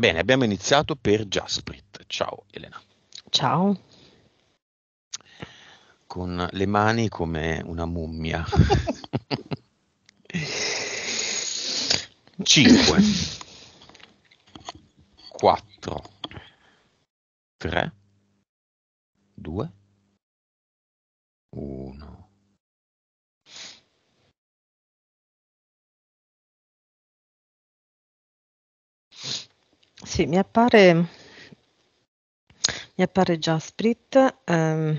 Bene, abbiamo iniziato per Jasprit. Ciao Elena. Ciao. Con le mani come una mummia. 5 4 3 2 1 Sì, mi appare, mi appare già Sprit ehm,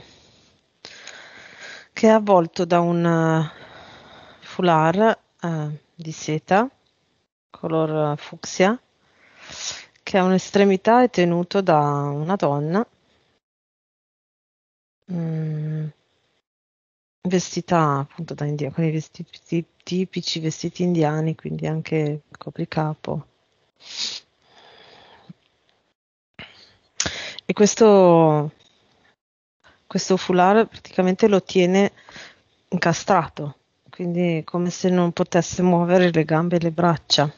che è avvolto da un eh, foulard eh, di seta color fucsia che a un'estremità è tenuto da una donna mh, mm, vestita appunto da india con i vestiti tipici vestiti indiani quindi anche copricapo E questo, questo foulard praticamente lo tiene incastrato, quindi è come se non potesse muovere le gambe e le braccia.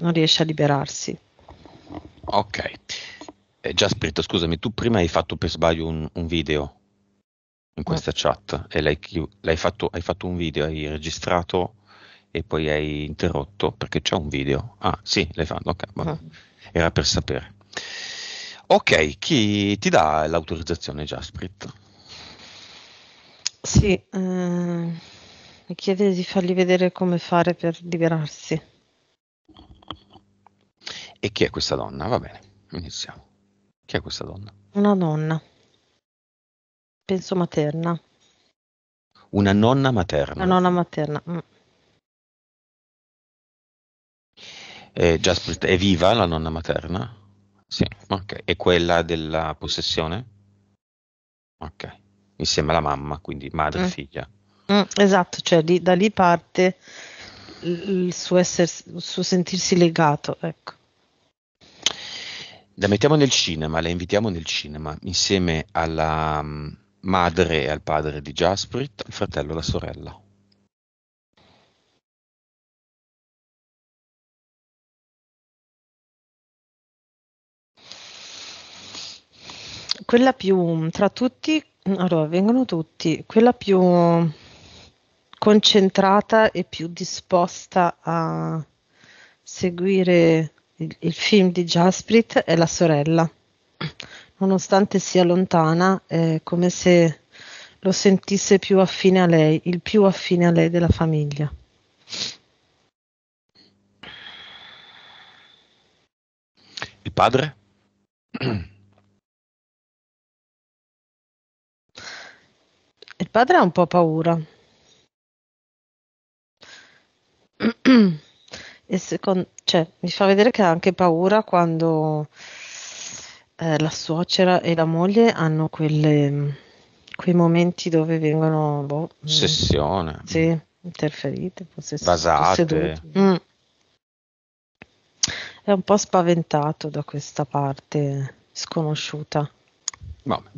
Non riesce a liberarsi. Ok. Eh, già Spirito, scusami, tu prima hai fatto per sbaglio un, un video in questa no. chat e l'hai, l'hai fatto, hai fatto un video, hai registrato e poi hai interrotto perché c'è un video. Ah sì, l'hai fatto, ok. No. Ah. Era per sapere. Ok, chi ti dà l'autorizzazione Jasprit? Sì, eh, mi chiede di fargli vedere come fare per liberarsi. E chi è questa donna? Va bene, iniziamo. Chi è questa donna? Una nonna, penso materna. Una nonna materna. Una nonna materna. Mm. Eh, Jasprit, è viva la nonna materna? Sì, ok. E quella della possessione? Ok. Insieme alla mamma, quindi madre e mm. figlia. Mm, esatto, cioè di, da lì parte il suo, essere, il suo sentirsi legato, ecco. La mettiamo nel cinema, la invitiamo nel cinema insieme alla mm, madre e al padre di Jasprit, il fratello e la sorella. quella più mm, tra tutti, mm, allora vengono tutti, quella più concentrata e più disposta a seguire il, il film di Jasprit è la sorella. Nonostante sia lontana, è come se lo sentisse più affine a lei, il più affine a lei della famiglia. Il padre? padre ha un po' paura. E secondo, cioè, mi fa vedere che ha anche paura quando eh, la suocera e la moglie hanno quelle, quei momenti dove vengono... Boh, mm, Sessione. Sì, interferite, possess- Basate. Mm. È un po' spaventato da questa parte sconosciuta. Vabbè.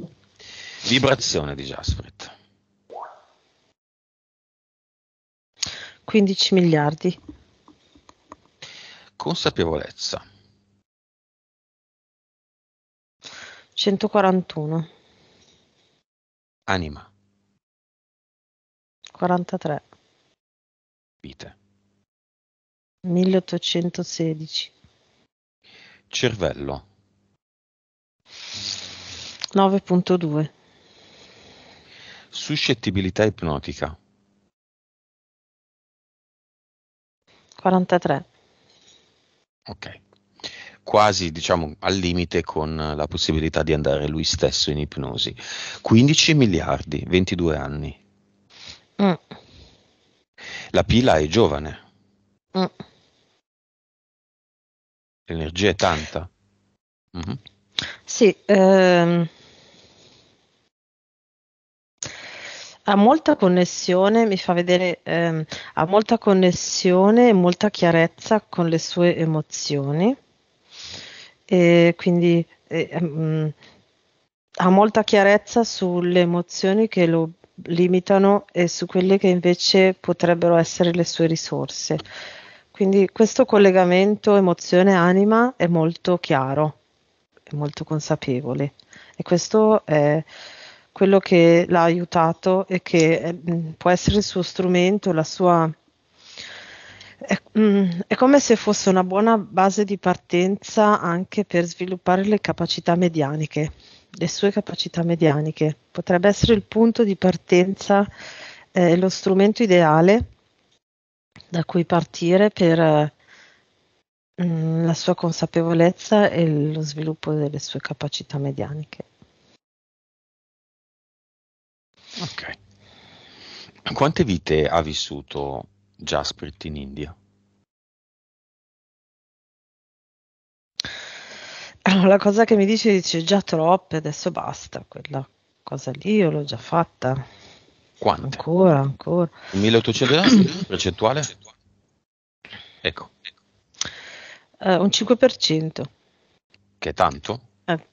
Vibrazione di Jasprit. 15 miliardi. Consapevolezza. 141. Anima. 43. Vite. 1816. Cervello. 9.2. Suscettibilità ipnotica. 43. Ok. Quasi, diciamo, al limite con la possibilità di andare lui stesso in ipnosi. 15 miliardi, 22 anni. Mm. La pila è giovane. Mm. L'energia è tanta. Mm-hmm. Sì, ehm, Ha molta connessione, mi fa vedere, ehm, ha molta connessione e molta chiarezza con le sue emozioni. E quindi eh, mh, ha molta chiarezza sulle emozioni che lo limitano e su quelle che invece potrebbero essere le sue risorse. Quindi questo collegamento emozione-anima è molto chiaro, è molto consapevole e questo è quello che l'ha aiutato e che mh, eh, mm, può essere il suo strumento, la sua... È, mm, è, come se fosse una buona base di partenza anche per sviluppare le capacità medianiche, le sue capacità medianiche. Potrebbe essere il punto di partenza, eh, lo strumento ideale da cui partire per mm, la sua consapevolezza e lo sviluppo delle sue capacità medianiche. Ok. Quante vite ha vissuto Jasprit in India? Allora, la cosa che mi dice dice già troppe, adesso basta, quella cosa lì io l'ho già fatta. Quante? Ancora, ancora. 1800 percentuale? Ecco. Uh, un 5%. Che è tanto? Eh,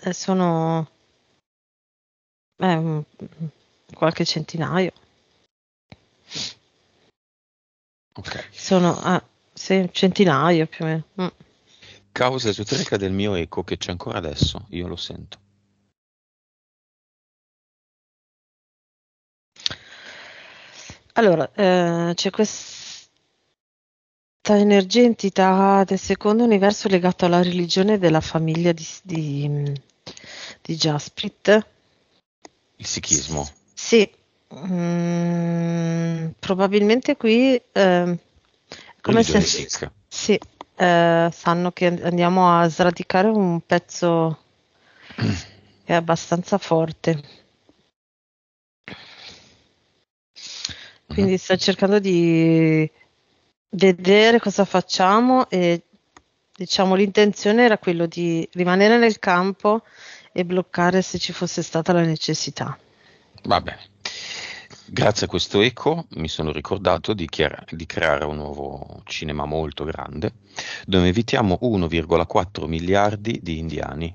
eh sono eh, mm, mm, mm, qualche centinaio. Ok. Sono a ah, sì, centinaio più o meno. Mm. Causa esoterica del mio eco che c'è ancora adesso, io lo sento. Allora, eh, c'è questa energia entità del secondo universo legato alla religione della famiglia di, di, di Jasprit, il sikhismo. Sì, mm, probabilmente qui... Eh, come se... Sikh. Sì, eh, sanno che andiamo a sradicare un pezzo che è abbastanza forte. Quindi sto cercando di vedere cosa facciamo e diciamo l'intenzione era quello di rimanere nel campo e bloccare se ci fosse stata la necessità. Vabbè. Grazie a questo eco mi sono ricordato di, chiar- di creare un nuovo cinema molto grande dove invitiamo 1,4 miliardi di indiani,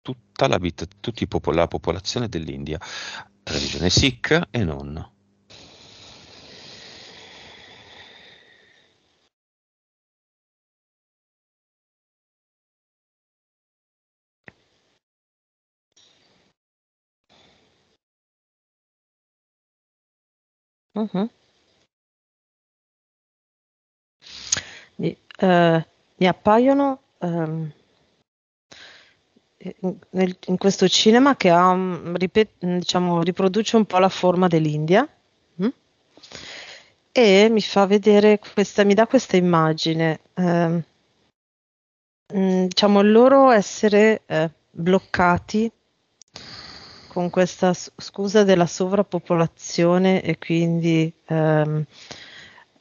tutta la, vita, tutta la popolazione dell'India, religione Sikh e non Mh-mh. Mi ehm, appaiono, ehm in in questo cinema che ha, mhmm, ripe diciamo riproduce un po' la forma dell'India, mh, mm? e mi fa vedere questa mi dà questa immagine, ehm mm, diciamo il loro essere, ehm, bloccati con questa scusa della sovrappopolazione e quindi ehm,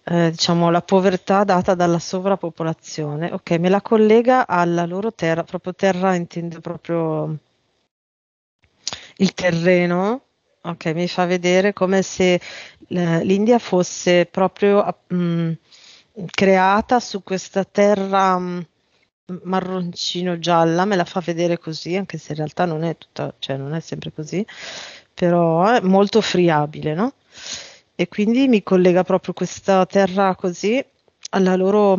eh, diciamo la povertà data dalla sovrappopolazione, ok, me la collega alla loro terra, proprio terra intendo proprio il terreno, ok, mi fa vedere come se l'India fosse proprio mh, mm, creata su questa terra mh, mm, marroncino gialla, me la fa vedere così, anche se in realtà non è tutta, cioè non è sempre così, però è molto friabile, no? E quindi mi collega proprio questa terra così alla loro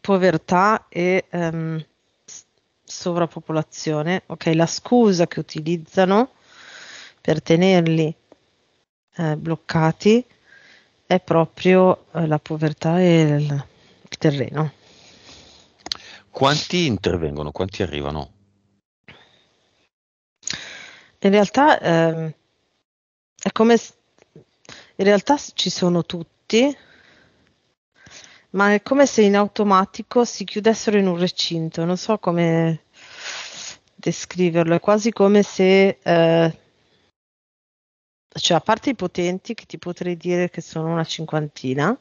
povertà e ehm, sovrappopolazione. Ok, la scusa che utilizzano per tenerli eh, bloccati è proprio eh, la povertà e il, il terreno. Quanti intervengono? Quanti arrivano? In realtà ehm, è come in realtà ci sono tutti, ma è come se in automatico si chiudessero in un recinto, non so come descriverlo, è quasi come se, eh, cioè a parte i potenti che ti potrei dire che sono una cinquantina,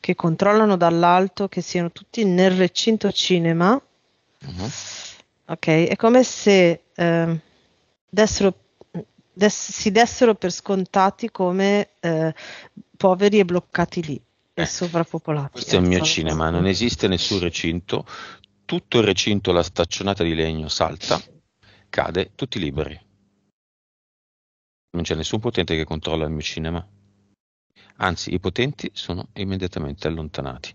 che controllano dall'alto, che siano tutti nel recinto cinema. Uh-huh. Ok, è come se eh, dessero, dess- si dessero per scontati come eh, poveri e bloccati lì. Eh, e sovrappopolati. Questo è il mio ecco. cinema, non esiste nessun recinto, tutto il recinto, la staccionata di legno salta, cade, tutti liberi. Non c'è nessun potente che controlla il mio cinema. Anzi, i potenti sono immediatamente allontanati.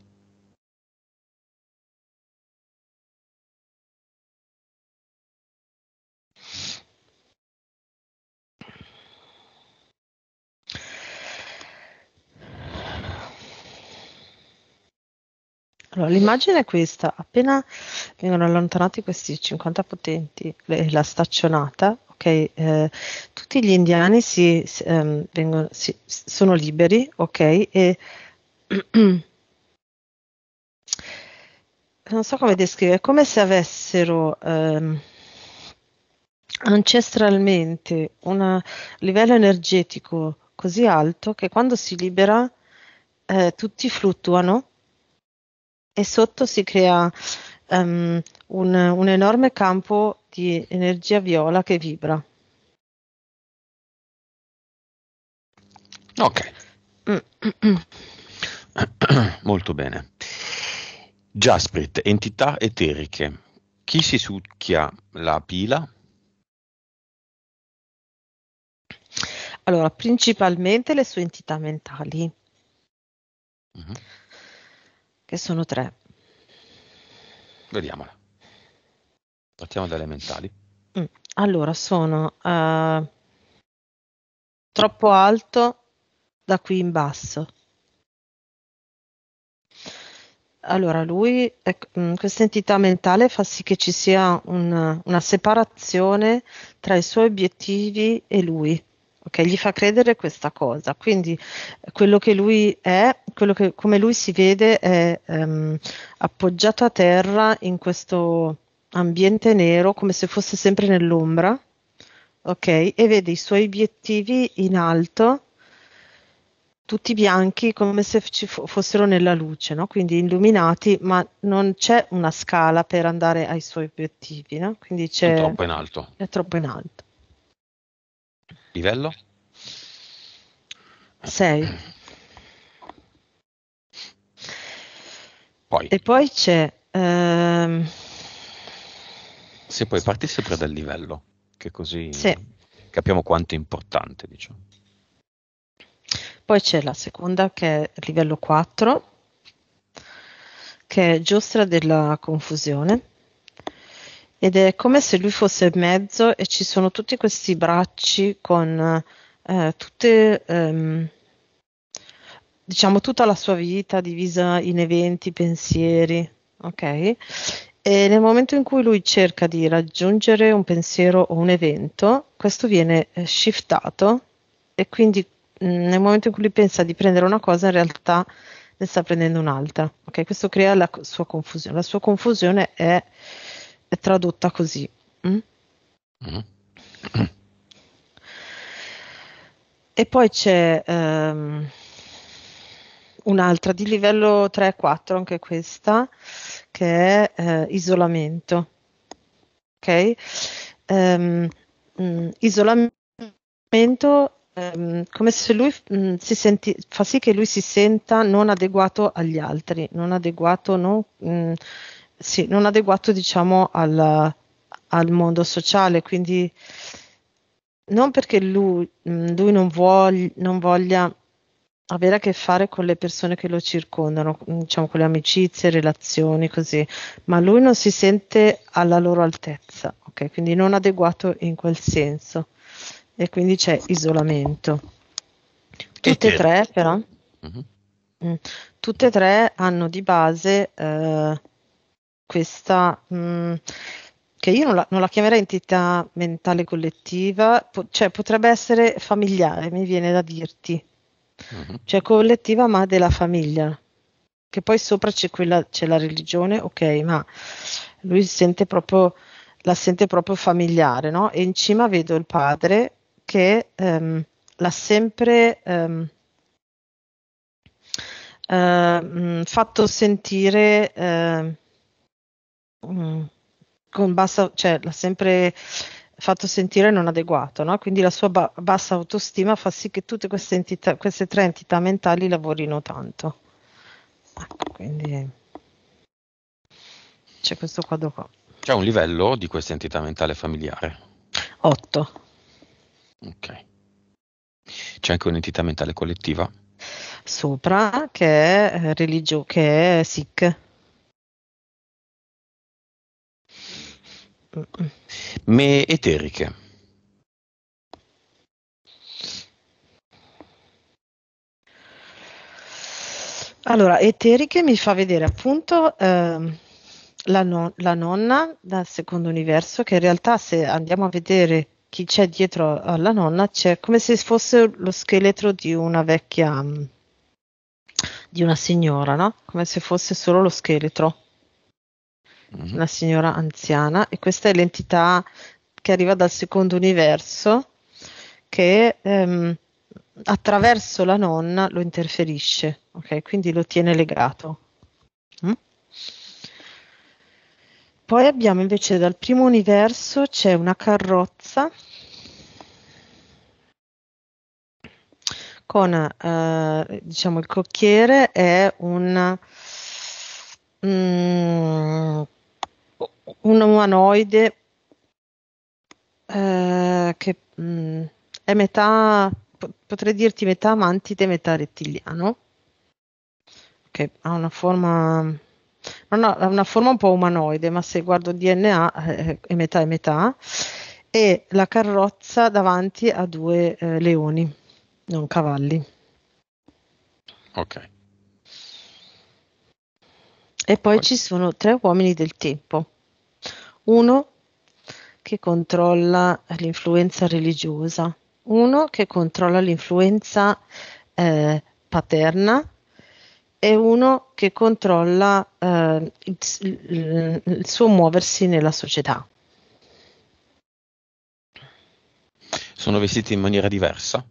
Allora, l'immagine è questa, appena vengono allontanati questi 50 potenti, la staccionata ok, eh, tutti gli indiani si, si, um, ehm, vengono, si, sono liberi, ok, e non so come descrivere, è come se avessero um, ancestralmente un livello energetico così alto che quando si libera eh, tutti fluttuano e sotto si crea um, un, un enorme campo di energia viola che vibra. Ok. Mm. Molto bene. Jasprit, entità eteriche. Chi si succhia la pila? Allora, principalmente le sue entità mentali, uh-huh. che sono tre. Vediamola. Partiamo dalle mentali. Mm. Allora, sono uh, troppo alto da qui in basso. Allora, lui, ecco, mm, questa entità mentale fa sì che ci sia una, una, separazione tra i suoi obiettivi e lui. Okay? Gli fa credere questa cosa. Quindi quello che lui è, che, come lui si vede, è um, appoggiato a terra in questo ambiente nero come se fosse sempre nell'ombra, ok? E vede i suoi obiettivi in alto, tutti bianchi come se ci fossero nella luce, no? Quindi illuminati, ma non c'è una scala per andare ai suoi obiettivi, no? Quindi c'è... È troppo in alto. È troppo in alto. Livello? 6. Poi. E poi c'è... Ehm se puoi parti sempre dal livello, che così sì. capiamo quanto è importante, diciamo. Poi c'è la seconda che è livello 4, che è giostra della confusione. Ed è come se lui fosse in mezzo e ci sono tutti questi bracci con eh, tutte, ehm, diciamo, tutta la sua vita divisa in eventi, pensieri, ok? E nel momento in cui lui cerca di raggiungere un pensiero o un evento, questo viene eh, shiftato e quindi mm, nel momento in cui lui pensa di prendere una cosa, in realtà ne sta prendendo un'altra. Okay? Questo crea la sua confusione. La sua confusione è, è tradotta così. Mm? Mm. E poi c'è... Um, un'altra di livello 3-4, anche questa, che è eh, isolamento. Ok? Um, ehm, mh, mm, isolamento um, come se lui mh, mm, si senti, fa sì che lui si senta non adeguato agli altri, non adeguato, non, mh, mm, sì, non adeguato diciamo al, al mondo sociale, quindi non perché lui, lui non, vuol, non voglia avere a che fare con le persone che lo circondano, mm, diciamo con le amicizie, relazioni, così, ma lui non si sente alla loro altezza, ok? Quindi non adeguato in quel senso e quindi c'è isolamento. Tutte e tre però, mm-hmm. tutte e tre hanno di base eh, questa... Mh, mm, che io non la, non la, chiamerei entità mentale collettiva, po- cioè potrebbe essere familiare, mi viene da dirti, uh-huh. cioè collettiva ma della famiglia, che poi sopra c'è, quella, c'è la religione, ok, ma lui sente proprio, la sente proprio familiare, no? E in cima vedo il padre che ehm, l'ha sempre ehm, ehm, fatto sentire ehm, mm, con bassa, cioè l'ha sempre fatto sentire non adeguato, no? quindi la sua ba- bassa autostima fa sì che tutte queste, entità, queste tre entità mentali lavorino tanto. Ah, quindi c'è questo quadro qua. C'è un livello di questa entità mentale familiare? 8. Ok. C'è anche un'entità mentale collettiva? Sopra, che è religio, che è Sikh. me eteriche. Allora, eteriche mi fa vedere appunto ehm, la, non, la, nonna dal secondo universo, che in realtà se andiamo a vedere chi c'è dietro alla nonna, c'è come se fosse lo scheletro di una vecchia, di una signora, no? Come se fosse solo lo scheletro mm-hmm. una signora anziana, e questa è l'entità che arriva dal secondo universo che ehm, attraverso la nonna lo interferisce, ok? Quindi lo tiene legato. Mm? Poi abbiamo invece dal primo universo c'è una carrozza con eh, diciamo il cocchiere è un mm, un umanoide eh, che mh, mm, è metà, potrei dirti metà mantide, metà rettiliano, che ha una forma non ha una forma un po' umanoide, ma se guardo DNA eh, eh, è metà e metà, e la carrozza davanti a due eh, leoni, non cavalli. Ok. E poi, poi ci sono tre uomini del tempo uno che controlla l'influenza religiosa, uno che controlla l'influenza eh, paterna e uno che controlla eh, il, il suo muoversi nella società. Sono vestiti in maniera diversa?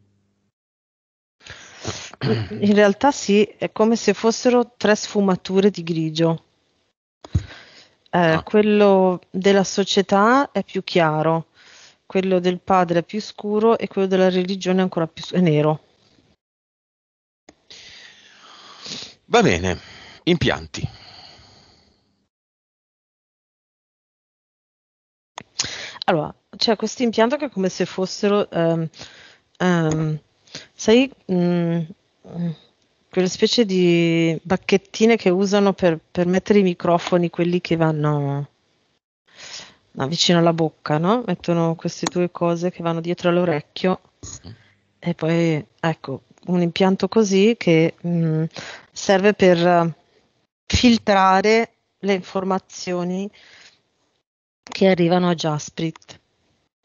In realtà sì, è come se fossero tre sfumature di grigio. Eh, ah. Quello della società è più chiaro, quello del padre è più scuro e quello della religione è ancora più è nero. Va bene, impianti. Allora, c'è questo impianto che è come se fossero, um, um, sai, um, quelle specie di bacchettine che usano per, per mettere i microfoni, quelli che vanno no, vicino alla bocca, no? Mettono queste due cose che vanno dietro all'orecchio mm. e poi ecco un impianto così che mh, mm, serve per filtrare le informazioni che arrivano a Jasprit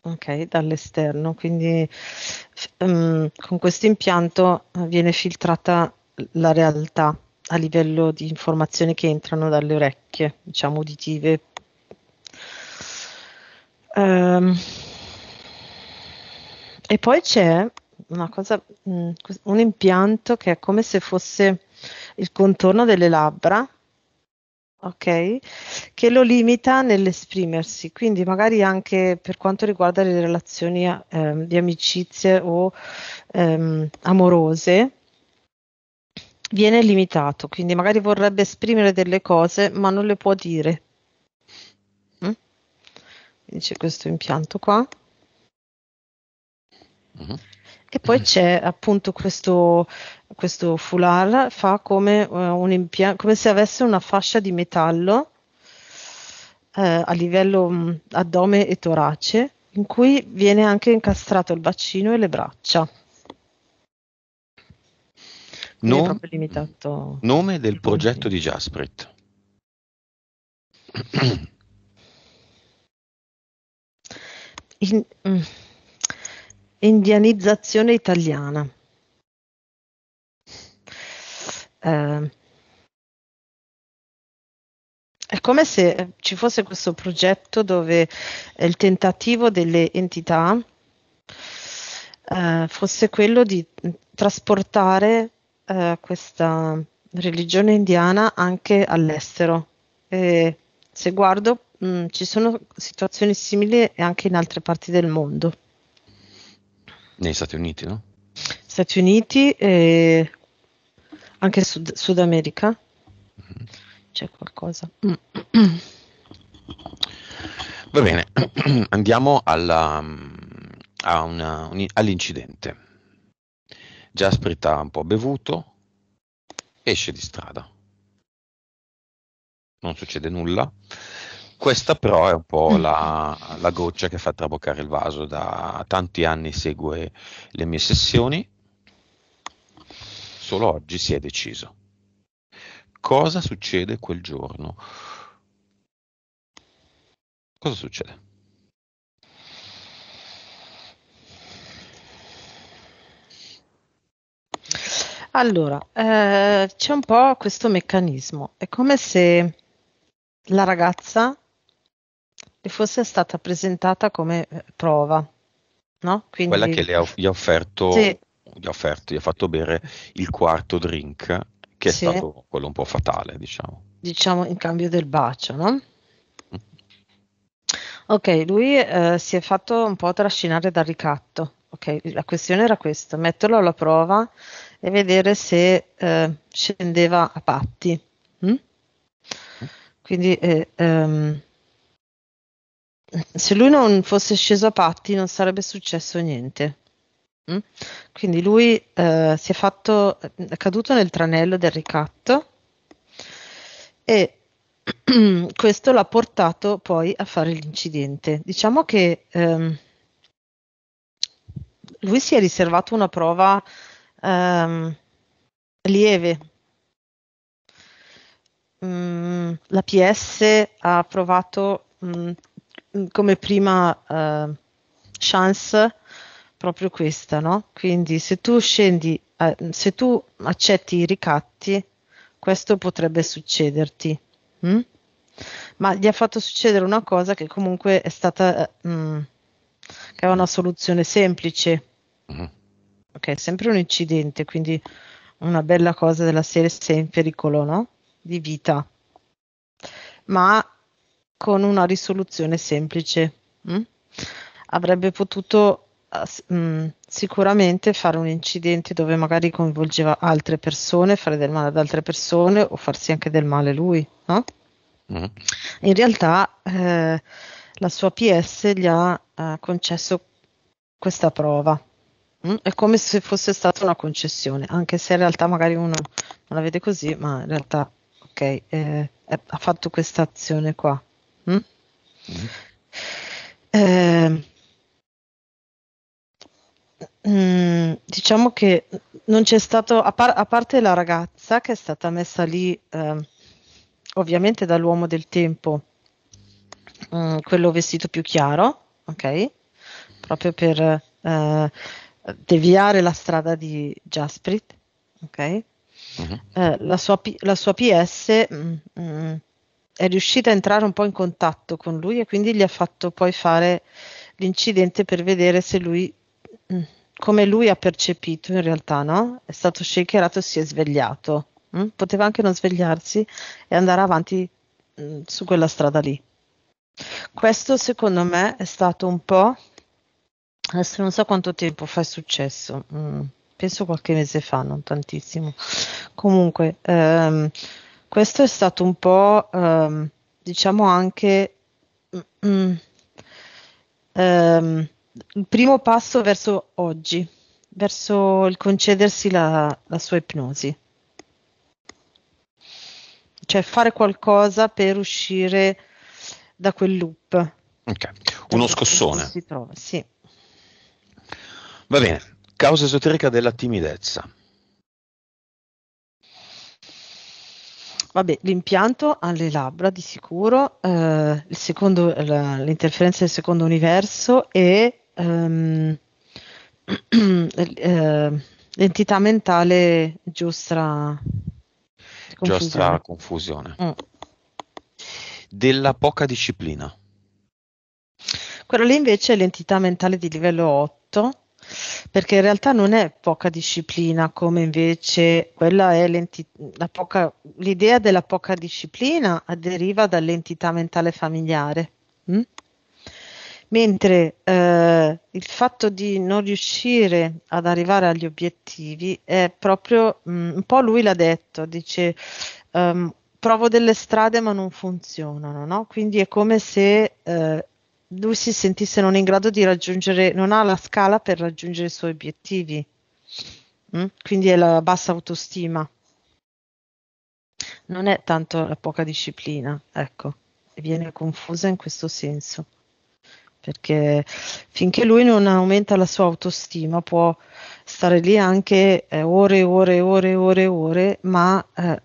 okay, dall'esterno. Quindi um, con questo impianto viene filtrata la realtà a livello di informazioni che entrano dalle orecchie, diciamo uditive. Um, e poi c'è una cosa, mm, un impianto che è come se fosse il contorno delle labbra, ok? Che lo limita nell'esprimersi, quindi magari anche per quanto riguarda le relazioni eh, di amicizie o ehm, amorose, viene limitato, quindi magari vorrebbe esprimere delle cose ma non le può dire. Quindi mm? c'è questo impianto qua. Mm-hmm. E poi c'è appunto questo, questo foulard, fa come, uh, impia- come, se avesse una fascia di metallo eh, a livello mh, mm, addome e torace, in cui viene anche incastrato il bacino e le braccia. Nom- proprio limitato. Nome del progetto di Jasprit. In, mm, indianizzazione italiana. Eh, è come se ci fosse questo progetto dove il tentativo delle entità eh, fosse quello di mm, trasportare eh, questa religione indiana anche all'estero. E se guardo, mh, mm, ci sono situazioni simili anche in altre parti del mondo. Negli Stati Uniti, no? Stati Uniti e anche Sud, Sud America. Mm-hmm. C'è qualcosa. Mm. Va bene, andiamo alla, mm, una, un, all'incidente. Jasperit ha un po' bevuto, esce di strada. Non succede nulla. Questa però è un po' mm. la, la goccia che fa traboccare il vaso. Da tanti anni segue le mie sessioni, solo oggi si è deciso. Cosa succede quel giorno? Cosa succede? Allora, eh, c'è un po' questo meccanismo, è come se la ragazza le fosse stata presentata come eh, prova, no? Quindi, Quella che le ha, gli, ha offerto, sì. gli, ha offerto, gli ha fatto bere il quarto drink, che è sì. stato quello un po' fatale, diciamo. Diciamo in cambio del bacio, no? Mm. Ok, lui eh, si è fatto un po' trascinare dal ricatto. Ok, la questione era questa: metterlo alla prova e vedere se eh, scendeva a patti. Mm? Quindi eh, ehm, se lui non fosse sceso a patti non sarebbe successo niente. Mm? Quindi lui eh, si è fatto, è caduto nel tranello del ricatto e questo l'ha portato poi a fare l'incidente. Diciamo che ehm, lui si è riservato una prova ehm, lieve. Mm, la PS ha provato mm, come prima eh, chance proprio questa, no? Quindi se tu scendi, eh, se tu accetti i ricatti, questo potrebbe succederti. Hm? Ma gli ha fatto succedere una cosa che comunque è stata, eh, mh, mm, che è una soluzione semplice. Mm-hmm. Ok, sempre un incidente, quindi una bella cosa della serie sei in pericolo, no? Di vita. Ma con una risoluzione semplice. Mh? Mm? Avrebbe potuto mh, mm, sicuramente fare un incidente dove magari coinvolgeva altre persone, fare del male ad altre persone o farsi anche del male lui, no? Mm. In realtà eh, la sua PS gli ha eh, concesso questa prova, Mm, è come se fosse stata una concessione, anche se in realtà magari uno non la vede così, ma in realtà, ok, eh, è, ha fatto questa azione qua. Mm? Mm. Eh, Mm, diciamo che non c'è stato, a, par- a, parte la ragazza che è stata messa lì eh, ovviamente dall'uomo del tempo, mm, quello vestito più chiaro, ok? Proprio per eh, deviare la strada di Jasprit, ok? Uh-huh. Eh, la, sua, la, sua, PS mh, mm, mh, mm, è riuscita a entrare un po' in contatto con lui e quindi gli ha fatto poi fare l'incidente per vedere se lui, mh, mm, come lui ha percepito in realtà, no? È stato shakerato e si è svegliato. Poteva anche non svegliarsi e andare avanti su quella strada lì. Questo secondo me è stato un po' Adesso non so quanto tempo fa è successo, mm, penso qualche mese fa, non tantissimo. Comunque, ehm, questo è stato un po', ehm, diciamo anche, mm, mm ehm, il primo passo verso oggi, verso il concedersi la, la sua ipnosi. Cioè fare qualcosa per uscire da quel loop. Ok, uno scossone. Si trova, sì. Va bene, eh. causa esoterica della timidezza. Vabbè, l'impianto alle labbra di sicuro, eh, secondo, la, l'interferenza del secondo universo e ehm, eh, l'entità mentale giostra confusione. Giostra confusione. Mm. Della poca disciplina. Quella lì invece è l'entità mentale di livello 8 perché in realtà non è poca disciplina come invece quella è poca, l'idea della poca disciplina deriva dall'entità mentale familiare. Mh? Mm? Mentre eh, il fatto di non riuscire ad arrivare agli obiettivi è proprio, mh, mm, un po' lui l'ha detto, dice um, provo delle strade ma non funzionano, no? quindi è come se eh, lui si sentisse non in grado di raggiungere, non ha la scala per raggiungere i suoi obiettivi. Mm? Quindi è la bassa autostima. Non è tanto la poca disciplina, ecco, viene confusa in questo senso. Perché finché lui non aumenta la sua autostima può stare lì anche eh, ore e ore e ore e ore, ore, ma eh,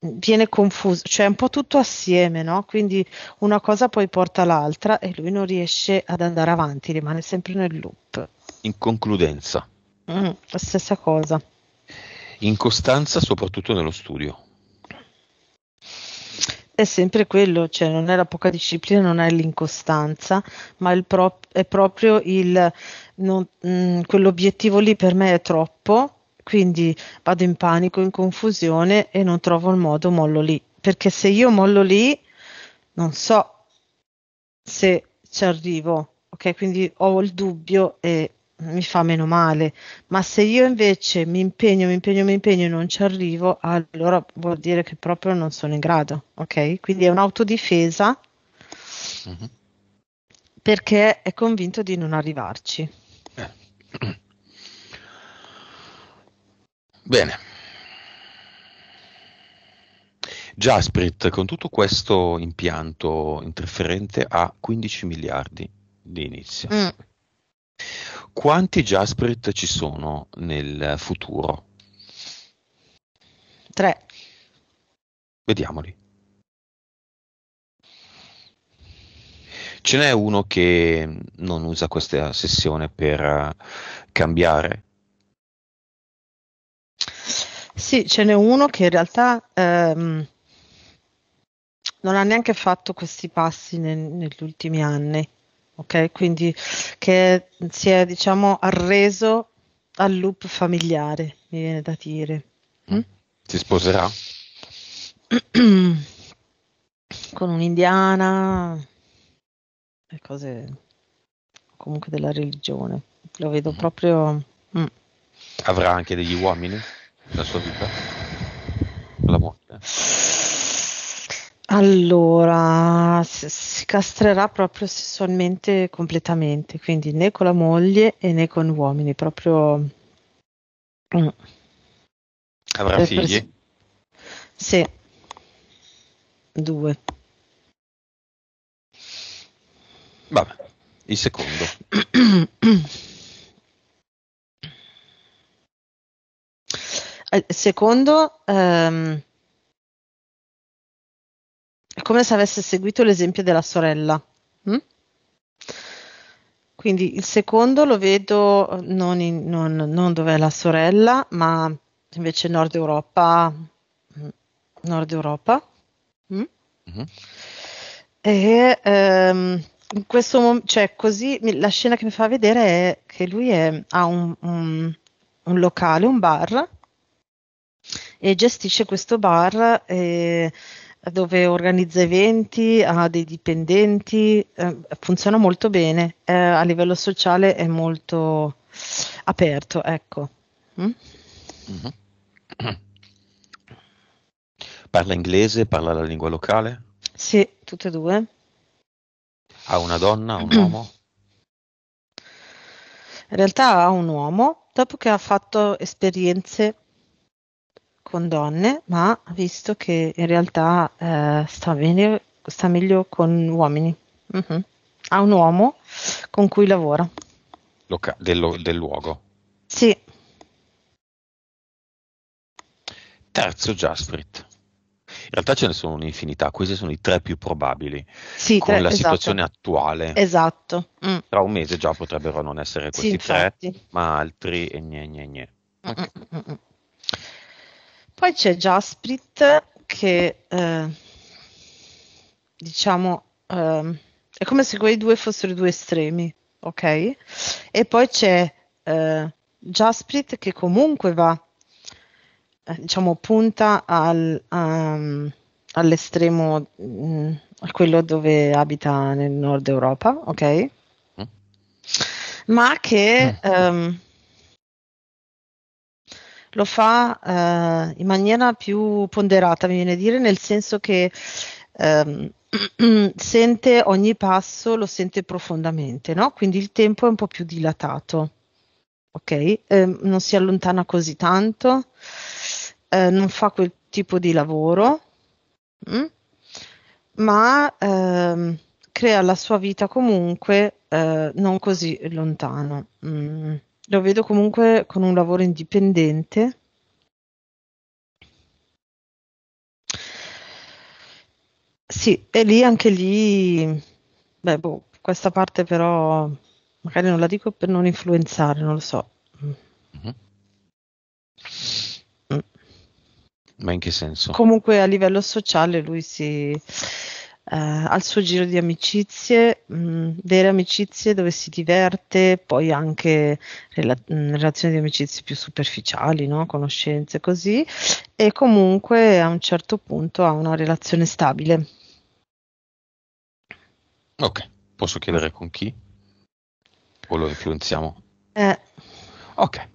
viene confuso, cioè un po' tutto assieme, no? Quindi una cosa poi porta l'altra e lui non riesce ad andare avanti, rimane sempre nel loop. In concludenza. Mm, la stessa cosa. In costanza, soprattutto nello studio. È sempre quello, cioè non è la poca disciplina, non è l'incostanza, ma il pro- è proprio il, non, mh, mm, quell'obiettivo lì per me è troppo, quindi vado in panico, in confusione e non trovo il modo, mollo lì. Perché se io mollo lì, non so se ci arrivo, ok? Quindi ho il dubbio e mi fa meno male, ma se io invece mi impegno, mi impegno, mi impegno e non ci arrivo, allora vuol dire che proprio non sono in grado, ok? Quindi è un'autodifesa uh-huh. perché è convinto di non arrivarci. Eh. Bene. Jasprit con tutto questo impianto interferente ha 15 miliardi di inizio. Mm. Quanti Jasprit ci sono nel futuro? Tre. Vediamoli. Ce n'è uno che non usa questa sessione per eh, cambiare sì, ce n'è uno che in realtà ehm, non ha neanche fatto questi passi nel, negli ultimi anni, ok? Quindi che si è, diciamo, arreso al loop familiare, mi viene da dire. Mm? Si sposerà? Con un'indiana e cose comunque della religione. Lo vedo mm. proprio... Mm. Avrà anche degli uomini? la sua vita? La morte? Allora, si castrerà proprio sessualmente completamente, quindi né con la moglie e né con uomini, proprio... Mm. Avrà per figli? Pres- sì, due. Vabbè, il secondo. Eh, secondo, ehm, è come se avesse seguito l'esempio della sorella. Hm? Quindi il secondo lo vedo eh, non, in, non, non dove è la sorella, ma invece Nord Europa. Mm, Nord Europa. Mm? Mm-hmm. E ehm, in questo momento, cioè così, mi, la scena che mi fa vedere è che lui è, ha un, un, un locale, un bar, e gestisce questo bar eh, dove organizza eventi, ha dei dipendenti, eh, funziona molto bene, eh, a livello sociale è molto aperto, ecco. Mm? Mm-hmm. Parla inglese, parla la lingua locale? Sì, tutte e due. Ha una donna, un uomo? In realtà ha un uomo, dopo che ha fatto esperienze con donne, ma visto che in realtà eh, sta, bene, sta, meglio, con uomini. Mm-hmm. Ha un uomo con cui lavora. Loca- del, del luogo. Sì. Terzo Jastrit. In realtà ce ne sono un'infinità, questi sono i tre più probabili. Sì, con tre, la esatto. situazione attuale. Esatto. Mm. Tra un mese già potrebbero non essere questi sì, tre, ma altri e gne gne gne. Okay. Mm, mm, mm, mm, mm. Poi c'è Jasprit che eh, diciamo eh, è come se quei due fossero due estremi, ok? E poi c'è eh, Jasprit che comunque va, eh, diciamo, punta al, um, all'estremo, mh, mm, a quello dove abita nel nord Europa, ok? Mm. Ma che... Mm. Um, lo fa eh, in maniera più ponderata, mi viene a dire, nel senso che ehm, sente ogni passo, lo sente profondamente, no? quindi il tempo è un po' più dilatato, ok? Eh, non si allontana così tanto, eh, non fa quel tipo di lavoro, mh? Mm? ma ehm, crea la sua vita comunque eh, non così lontano. Mh. Mm lo vedo comunque con un lavoro indipendente. Sì, e lì anche lì, beh, boh, questa parte però magari non la dico per non influenzare, non lo so. Mm-hmm. Mm. Ma in che senso? Comunque a livello sociale lui si eh, al suo giro di amicizie, mh, mm, vere amicizie dove si diverte, poi anche rela- mh, mm, relazioni di amicizie più superficiali, no? conoscenze così, e comunque a un certo punto ha una relazione stabile. Ok, posso chiedere con chi? O lo influenziamo? Eh. Ok.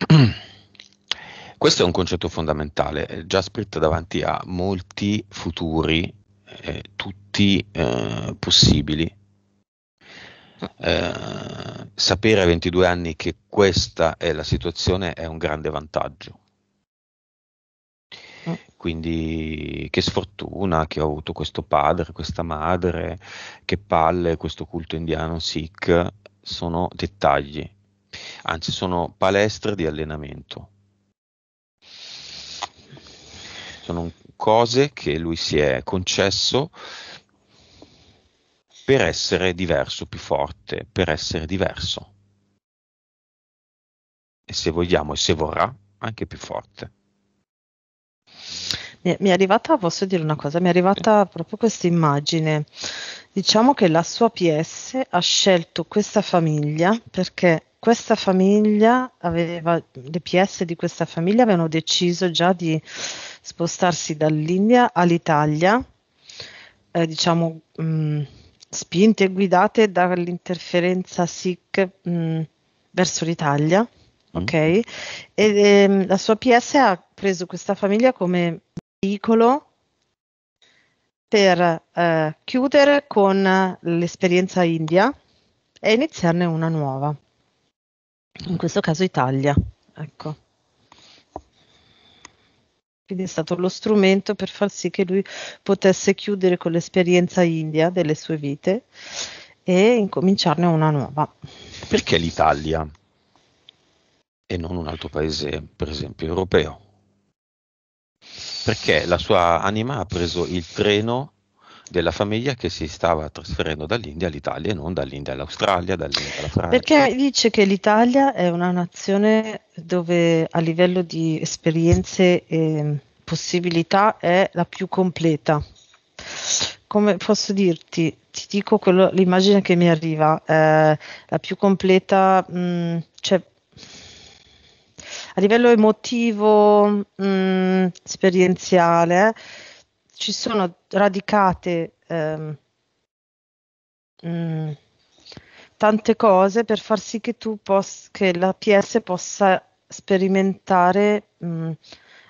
Questo è un concetto fondamentale. già scritto davanti a molti futuri, eh, tutti eh, possibili. Eh, sapere a 22 anni che questa è la situazione è un grande vantaggio. Mm. Quindi che sfortuna che ho avuto questo padre, questa madre, che palle questo culto indiano sikh, sono dettagli, anzi sono palestre di allenamento sono cose che lui si è concesso per essere diverso, più forte, per essere diverso. E se vogliamo e se vorrà, anche più forte. Mi è arrivata, posso dire una cosa, mi è arrivata proprio questa immagine. Diciamo che la sua PS ha scelto questa famiglia perché questa famiglia aveva, le PS di questa famiglia avevano deciso già di spostarsi dall'India all'Italia, eh, diciamo mh, mm, spinte e guidate dall'interferenza Sikh mm, verso l'Italia, mm. ok? E eh, la sua PS ha preso questa famiglia come veicolo per eh, chiudere con l'esperienza India e iniziarne una nuova, in questo caso Italia. Ecco quindi è stato lo strumento per far sì che lui potesse chiudere con l'esperienza india delle sue vite e incominciarne una nuova. Perché l'Italia e non un altro paese, per esempio, europeo? Perché la sua anima ha preso il treno della famiglia che si stava trasferendo dall'India all'Italia e non dall'India all'Australia, dall'India alla Francia. Perché dice che l'Italia è una nazione dove a livello di esperienze e possibilità è la più completa. Come posso dirti? Ti dico quello, l'immagine che mi arriva, eh, la più completa, mh, mm, cioè a livello emotivo, mh, mm, esperienziale, eh, ci sono radicate ehm, mm, tante cose per far sì che tu possa, che la PS possa sperimentare mh, mm,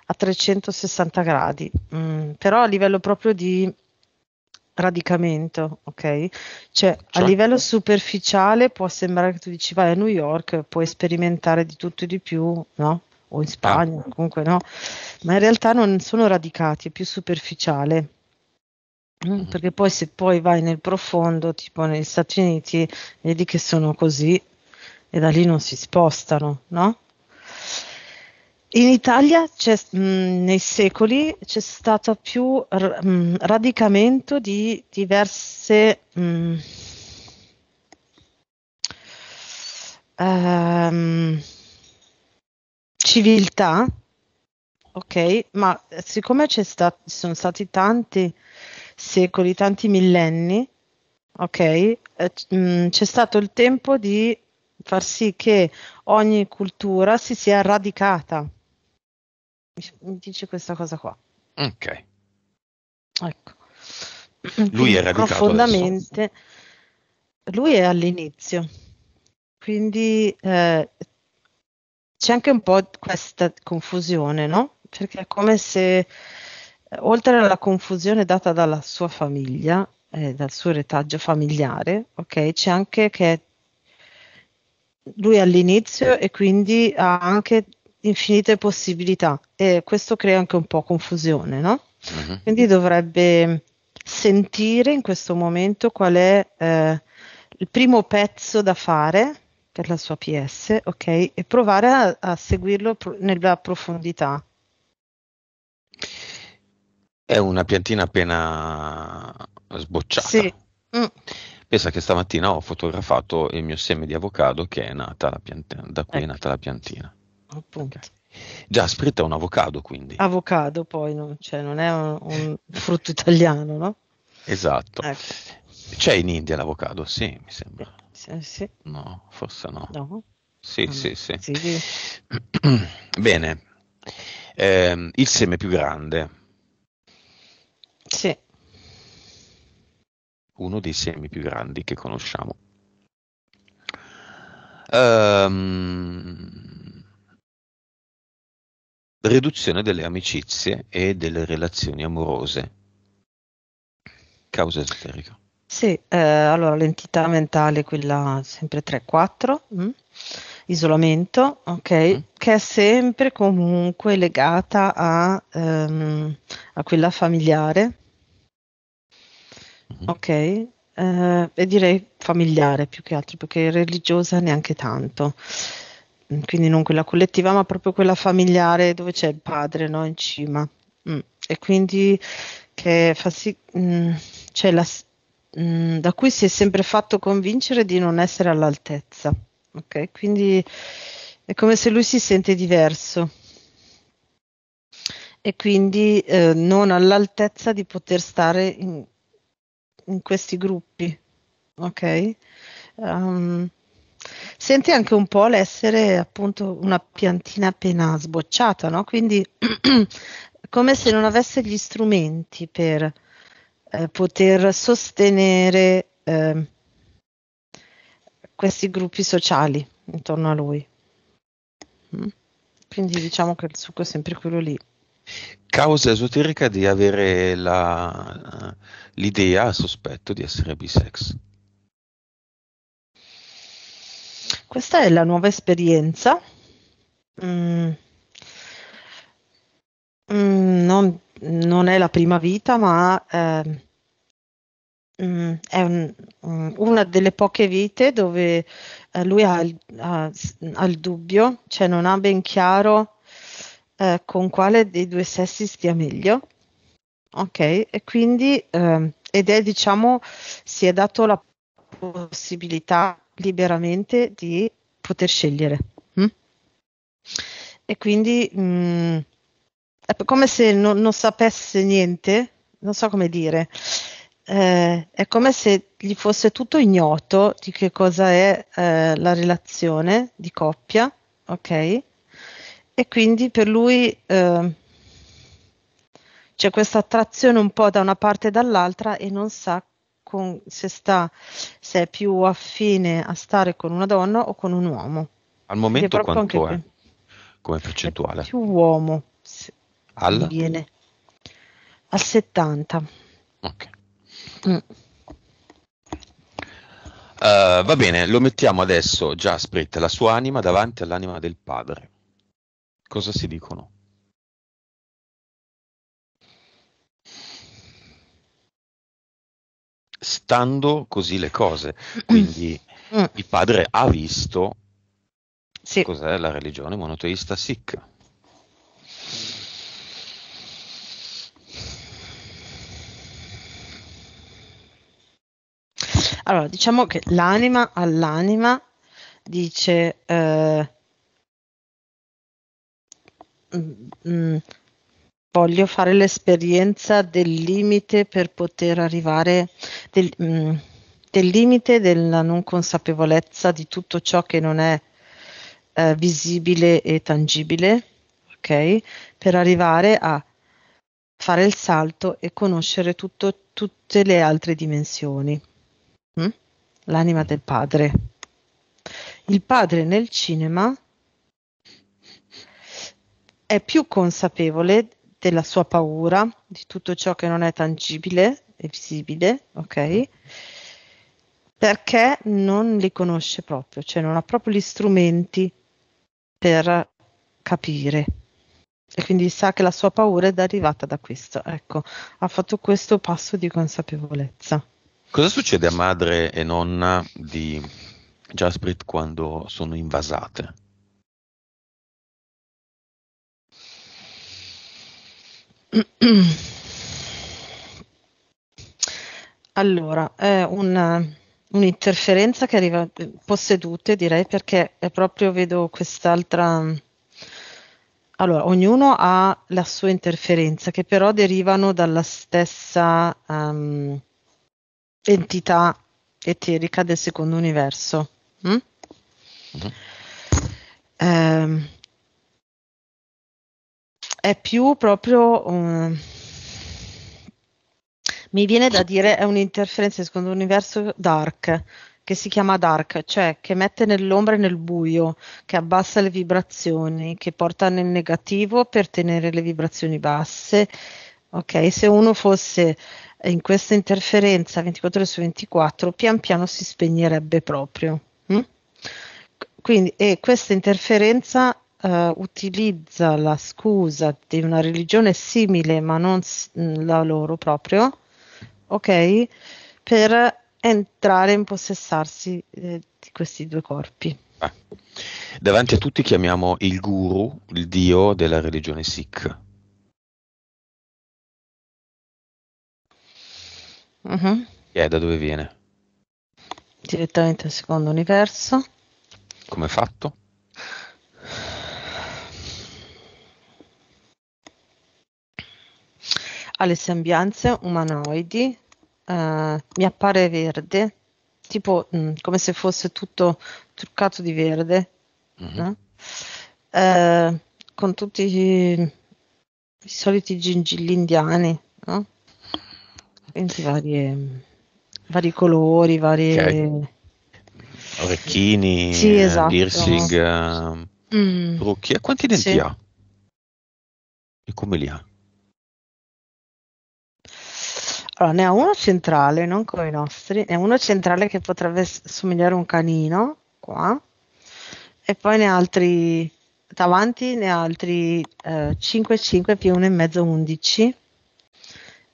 a 360 gradi, mh, mm, però a livello proprio di radicamento, ok? Cioè, certo. a livello superficiale può sembrare che tu dici vai a New York, puoi sperimentare di tutto e di più, no? o in Spagna, ah. comunque no, ma in realtà non sono radicati, è più superficiale. Mm, mm-hmm. Perché poi se poi vai nel profondo, tipo negli Stati Uniti, vedi che sono così e da lì non si spostano, no? In Italia mh, mm, nei secoli c'è stato più r- mh, mm, radicamento di diverse mh, ehm, civiltà, ok, ma siccome ci sono stati tanti secoli, tanti millenni, ok, eh, mh, mm, c'è stato il tempo di far sì che ogni cultura si sia radicata. Mi, mi dice questa cosa qua. Ok. Ecco. Lui è radicato profondamente. Adesso. Lui è all'inizio, quindi eh, c'è anche un po' questa confusione, no? Perché è come se, eh, oltre alla confusione data dalla sua famiglia, eh, dal suo retaggio familiare, ok? C'è anche che lui è all'inizio e quindi ha anche infinite possibilità e questo crea anche un po' confusione, no? Uh-huh. Quindi dovrebbe sentire in questo momento qual è eh, il primo pezzo da fare per la sua PS, ok? E provare a, a seguirlo pr- nella profondità. È una piantina appena sbocciata. Sì. Mm. Pensa che stamattina ho fotografato il mio seme di avocado che è nata la piantina, da cui ecco. è nata la piantina. Appunto. Già, spritta è un avocado, quindi. Avocado, poi, non, cioè, non è un, un, frutto italiano, no? Esatto. Ecco. C'è in India l'avocado, sì, mi sembra. S- sì. No, forse no. no. Sì, no. Ah, sì, sì, sì. sì. Bene. Eh, il seme più grande. Sì. Uno dei semi più grandi che conosciamo. Um, riduzione delle amicizie e delle relazioni amorose. Causa esoterica. Sì, eh, allora l'entità mentale è quella sempre 3-4, mm, isolamento, ok, mm. che è sempre comunque legata a, ehm, a quella familiare, mm. ok, eh, e direi familiare più che altro, perché religiosa neanche tanto mm, quindi non quella collettiva, ma proprio quella familiare dove c'è il padre no? in cima. Mm. E quindi che fa sì, mm, c'è la, Mm, da cui si è sempre fatto convincere di non essere all'altezza. Okay? Quindi è come se lui si sente diverso e quindi eh, non all'altezza di poter stare in, in questi gruppi. Ok? Um, sente anche un po' l'essere appunto una piantina appena sbocciata, no? Quindi come se non avesse gli strumenti per eh, poter sostenere eh, questi gruppi sociali intorno a lui. Mm? Quindi diciamo che il succo è sempre quello lì. Causa esoterica di avere la, l'idea, il sospetto di essere bisex. Questa è la nuova esperienza. Mm. Mm, non non è la prima vita, ma eh, è un, mm, una delle poche vite dove eh, lui ha il, ha, ha il, dubbio, cioè non ha ben chiaro eh, con quale dei due sessi stia meglio. Ok, e quindi, eh, ed è diciamo, si è dato la possibilità liberamente di poter scegliere. Mm? E quindi mh, mm, è come se non, non, sapesse niente, non so come dire. Eh, è come se gli fosse tutto ignoto di che cosa è eh, la relazione di coppia, ok? E quindi per lui eh, c'è questa attrazione un po' da una parte e dall'altra e non sa con, se, sta, se è più affine a stare con una donna o con un uomo. Al momento quanto è? Come percentuale? È più uomo. Sì al, viene al 70. Ok. Mm. Uh, va bene, lo mettiamo adesso già Sprit, la sua anima davanti all'anima del padre. Cosa si dicono? Stando così le cose, mm. quindi mm. il padre ha visto sì. cos'è la religione monoteista Sikh. Allora, diciamo che l'anima all'anima dice... Eh, mh, mm, mm, voglio fare l'esperienza del limite per poter arrivare... Del, mh, mm, del limite della non consapevolezza di tutto ciò che non è eh, visibile e tangibile, ok? Per arrivare a fare il salto e conoscere tutto, tutte le altre dimensioni. Hm? l'anima del padre. Il padre nel cinema è più consapevole della sua paura, di tutto ciò che non è tangibile e visibile, ok? Perché non li conosce proprio, cioè non ha proprio gli strumenti per capire. E quindi sa che la sua paura è derivata da questo. Ecco, ha fatto questo passo di consapevolezza. Cosa succede a madre e nonna di Jasprit quando sono invasate? Allora, è una, un'interferenza che arriva eh, possedute, direi, perché è proprio vedo quest'altra. Allora, ognuno ha la sua interferenza, che però derivano dalla stessa. Um, entità eterica del secondo universo. Mm? Mm-hmm. Eh, è più proprio... Um, mi viene da dire è un'interferenza del secondo universo dark, che si chiama dark, cioè che mette nell'ombra e nel buio, che abbassa le vibrazioni, che porta nel negativo per tenere le vibrazioni basse. Ok, se uno fosse in questa interferenza 24 ore su 24 pian piano si spegnerebbe proprio. Hm? Quindi, e questa interferenza uh, utilizza la scusa di una religione simile ma non mm, la loro proprio, ok? Per entrare e impossessarsi eh, di questi due corpi. Ah. Davanti a tutti chiamiamo il guru, il dio della religione Sikh Uh-huh. Mm-hmm. E da dove viene? Direttamente al secondo universo. Come fatto? Ha le sembianze umanoidi, uh, mi appare verde, tipo mh, mm, come se fosse tutto truccato di verde, uh-huh. no? uh, con tutti i, i soliti gingilli indiani, no? enti varie, vari colori, vari okay. orecchini, sì, eh, esatto. piercing, eh, mm. trucchi. E quanti denti sì. ha? E come li ha? Allora, ne ha uno centrale, non come i nostri, ne ha uno centrale che potrebbe somigliare a un canino, qua, e poi ne ha altri, davanti ne ha altri eh, 5, 5 più 1,5, 11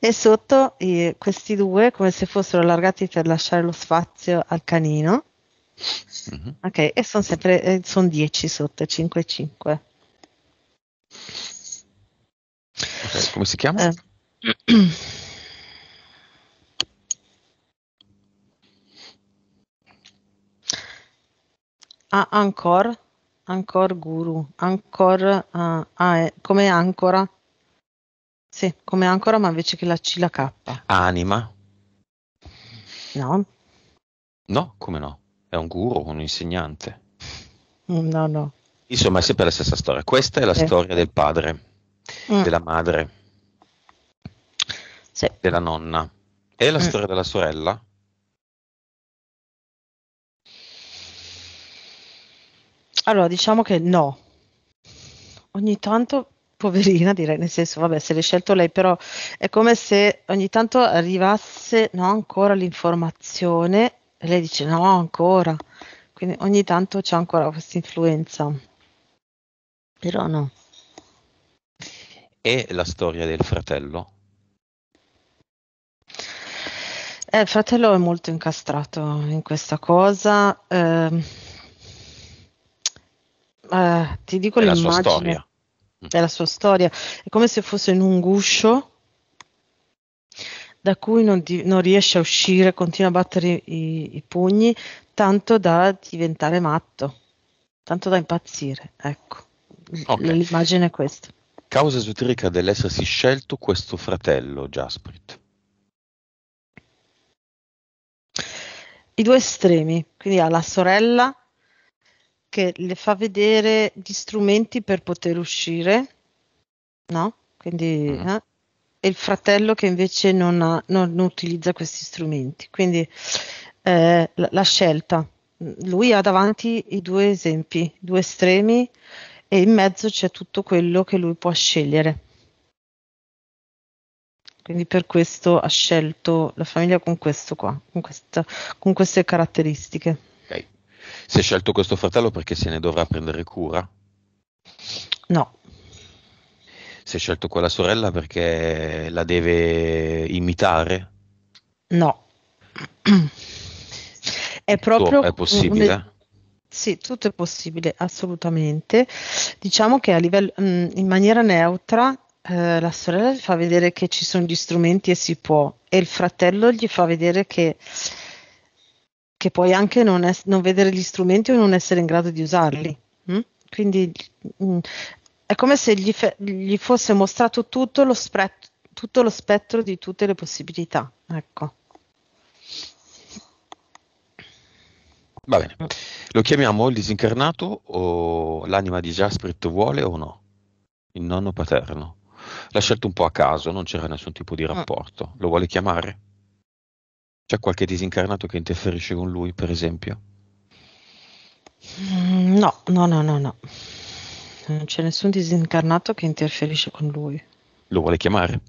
e sotto i, questi due come se fossero allargati per lasciare lo spazio al canino. Mm-hmm. Ok, e sono sempre eh, 10 sotto, 5 e 5. Okay, come si chiama? Eh. ah, ancora, ancora guru, ancora, uh, ah, ah eh, come ancora? Sì, come ancora, ma invece che la C la K. Anima? No. No, come no? È un guru, un insegnante. No, no. Insomma, è sempre la stessa storia. Questa è la eh. storia del padre, mm. della madre, sì. della nonna. È la mm. storia della sorella? Allora, diciamo che no. Ogni tanto poverina direi, nel senso vabbè se l'hai scelto lei, però è come se ogni tanto arrivasse no ancora l'informazione e lei dice no ancora, quindi ogni tanto c'è ancora questa influenza, però no. E la storia del fratello? Eh, il fratello è molto incastrato in questa cosa. Eh, eh, ti dico è l'immagine. La sua storia della sua storia, è come se fosse in un guscio da cui non, di, non riesce a uscire, continua a battere i, i, pugni, tanto da diventare matto, tanto da impazzire. Ecco, okay. l'immagine è questa. Causa esoterica dell'essersi scelto questo fratello, Jasprit. I due estremi, quindi ha la sorella che le fa vedere gli strumenti per poter uscire, no? Quindi, mm. eh? E il fratello che invece non, ha, non, non utilizza questi strumenti. Quindi eh, la, la, scelta. Lui ha davanti i due esempi, i due estremi e in mezzo c'è tutto quello che lui può scegliere. Quindi per questo ha scelto la famiglia con questo qua, con, questa, con queste caratteristiche. Si è scelto questo fratello perché se ne dovrà prendere cura? No. Si è scelto quella sorella perché la deve imitare? No. è proprio... È possibile? Un... Sì, tutto è possibile, assolutamente. Diciamo che a livello, mm, in maniera neutra eh, la sorella gli fa vedere che ci sono gli strumenti e si può, e il fratello gli fa vedere che che puoi anche non, es- non vedere gli strumenti o non essere in grado di usarli. Mm? mm? Quindi mm, è come se gli, fe- gli, fosse mostrato tutto lo, spre- tutto lo spettro di tutte le possibilità. Ecco. Va bene. Lo chiamiamo il disincarnato o l'anima di Jasprit vuole o no? Il nonno paterno. L'ha scelto un po' a caso, non c'era nessun tipo di mm. rapporto. Lo vuole chiamare? C'è qualche disincarnato che interferisce con lui, per esempio? No, no, no, no, no. Non c'è nessun disincarnato che interferisce con lui. Lo vuole chiamare?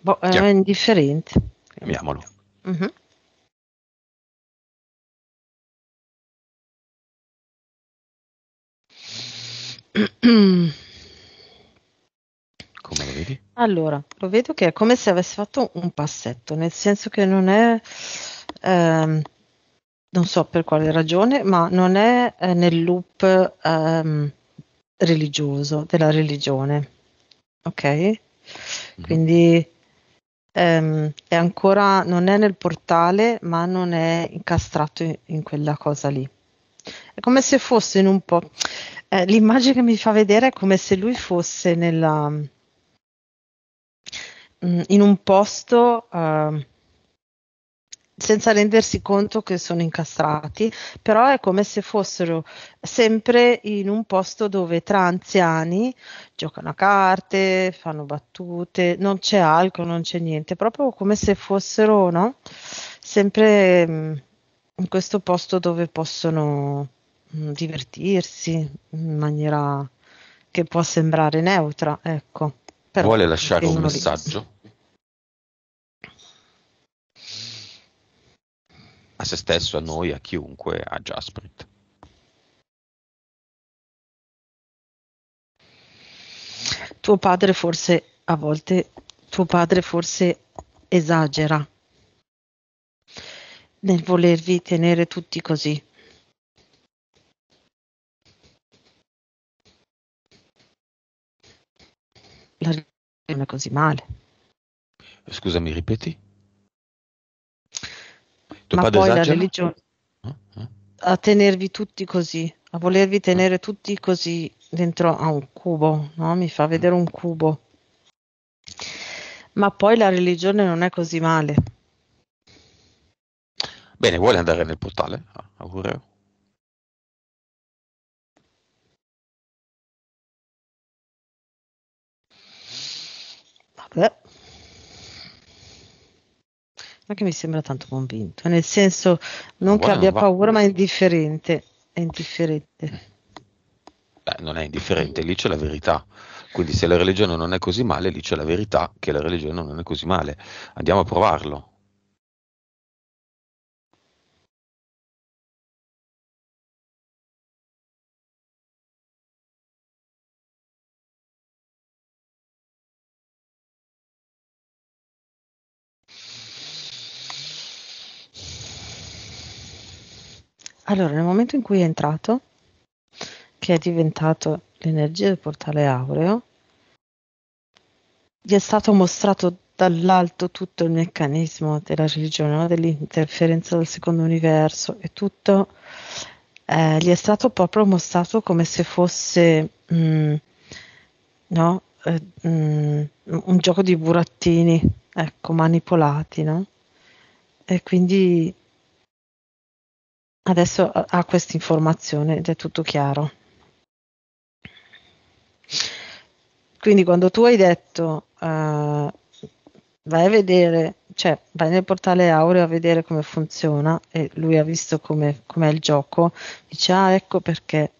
Boh, è indifferente. Chiamiamolo. Mm-hmm. Come lo vedi? Allora, lo vedo che è come se avesse fatto un passetto, nel senso che non è, ehm, non so per quale ragione, ma non è eh, nel loop ehm, religioso della religione. Ok? Mm-hmm. Quindi ehm, è ancora, non è nel portale, ma non è incastrato in, in quella cosa lì. È come se fosse in un po'. Eh, l'immagine che mi fa vedere è come se lui fosse nella, Mm, in un posto uh, senza rendersi conto che sono incastrati, però è come se fossero sempre in un posto dove tra anziani giocano a carte, fanno battute, non c'è alcol, non c'è niente, proprio come se fossero no? sempre mh, mm, in questo posto dove possono mh, mm, divertirsi in maniera che può sembrare neutra, ecco. Però Vuole lasciare un messaggio? a se stesso, a noi, a chiunque, a Jasprit. Tuo padre forse a volte tuo padre forse esagera nel volervi tenere tutti così. La non è così male. Scusami, ripeti? ma poi la religione eh, eh. a tenervi tutti così, a volervi tenere tutti così dentro a un cubo, no? mi fa vedere un cubo. Ma poi la religione non è così male. Bene, vuole andare nel portale? Augureo. Vabbè ma che mi sembra tanto convinto, nel senso non Buona, che abbia paura, ma è indifferente, è indifferente. Beh, non è indifferente, lì c'è la verità. Quindi se la religione non è così male, lì c'è la verità che la religione non è così male. Andiamo a provarlo. Allora, nel momento in cui è entrato, che è diventato l'energia del portale aureo, gli è stato mostrato dall'alto tutto il meccanismo della religione, no? dell'interferenza del secondo universo e tutto eh, gli è stato proprio mostrato come se fosse mh, mm, no? eh, mh, mm, un gioco di burattini, ecco, manipolati, no? E quindi Adesso eh, ha questa informazione ed è tutto chiaro. Quindi quando tu hai detto uh, vai a vedere, cioè vai nel portale Aureo a vedere come funziona e lui ha visto come, com'è il gioco, dice ah ecco perché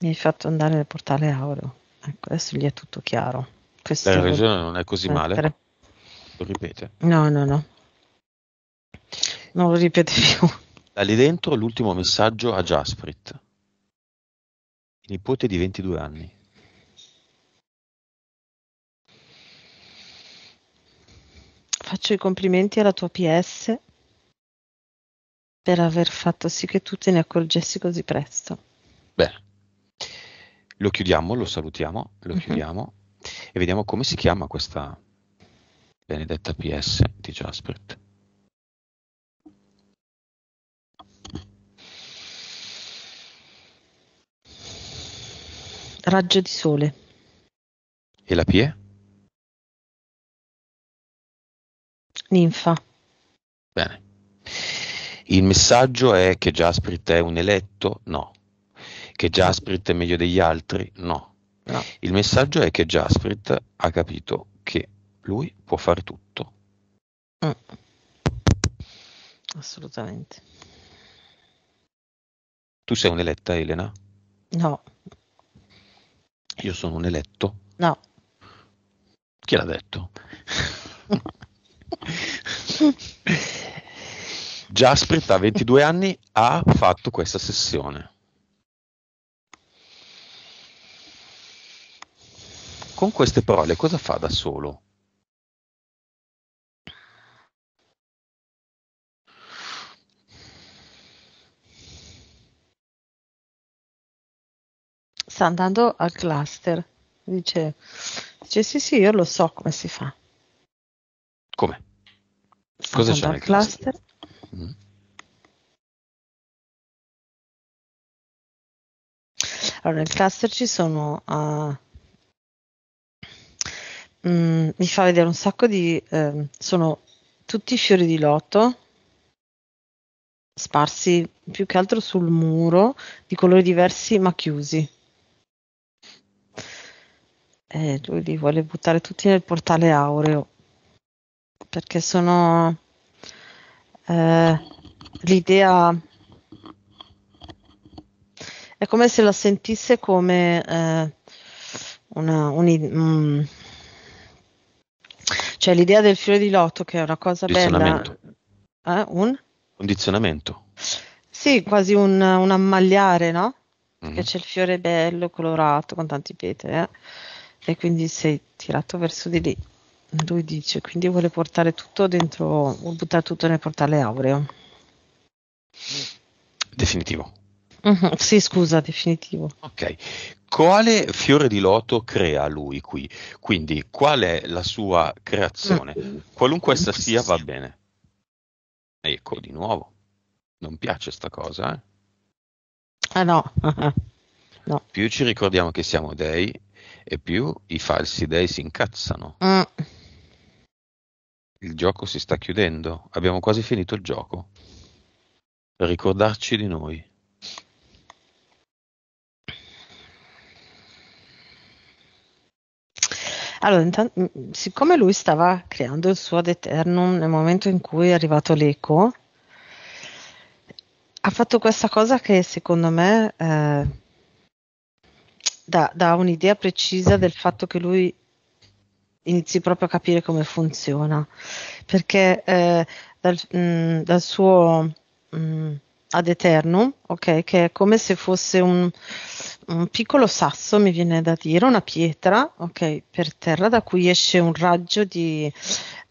mi hai fatto andare nel portale Aureo. Ecco, adesso gli è tutto chiaro. Questo La ragione non è così mettere. male. Lo ripete. No, no, no. Non lo ripete più. Da lì dentro l'ultimo messaggio a Jasprit, nipote di 22 anni. Faccio i complimenti alla tua PS per aver fatto sì che tu te ne accorgessi così presto. Bene, lo chiudiamo, lo salutiamo, lo mhm. chiudiamo e vediamo come si chiama questa benedetta PS di Jasprit. Raggio di sole. E la pie? Ninfa. Bene. Il messaggio è che Jasprit è un eletto? No. Che Jasprit è meglio degli altri? No. no. Il messaggio è che Jasprit ha capito che lui può fare tutto. Mm. Assolutamente. Tu sei un'eletta, Elena? No. Io sono un eletto. No. Chi l'ha detto? Jasprit a 22 anni ha fatto questa sessione. Con queste parole cosa fa da solo? sta andando al cluster. Dice, dice sì, sì, io lo so come si fa. Come? Sta Cosa c'è nel cluster? cluster? Mm. Allora, nel cluster ci sono... Uh, Mm, mi fa vedere un sacco di eh, sono tutti fiori di loto sparsi più che altro sul muro di colori diversi ma chiusi eh, lui li vuole buttare tutti nel portale aureo perché sono eh, l'idea è come se la sentisse come eh, una un, mm, cioè l'idea del fiore di loto che è una cosa bella eh, un condizionamento sì quasi un, un ammagliare no mm-hmm. che mhm. c'è il fiore bello colorato con tanti pietre eh? e quindi sei tirato verso di lì. Lui dice, quindi vuole portare tutto dentro, vuole buttare tutto nel portale aureo. Definitivo. Uh-huh, sì, scusa, definitivo. Ok. Quale fiore di loto crea lui qui? Quindi qual è la sua creazione? Mm. Qualunque essa sia va bene. Ecco, di nuovo. Non piace sta cosa, eh? Ah no. no. Più ci ricordiamo che siamo dei e più i falsi dei si incazzano. Mm. Il gioco si sta chiudendo, abbiamo quasi finito il gioco. Per ricordarci di noi. Allora, intanto, siccome lui stava creando il suo ad eternum nel momento in cui è arrivato l'eco, ha fatto questa cosa che secondo me eh, dà, dà un'idea precisa del fatto che lui inizi proprio a capire come funziona, perché eh, dal, mh, mm, dal, suo mh, mm, ad eternum, okay, che è come se fosse un, un, piccolo sasso, mi viene da dire, una pietra okay, per terra da cui esce un raggio di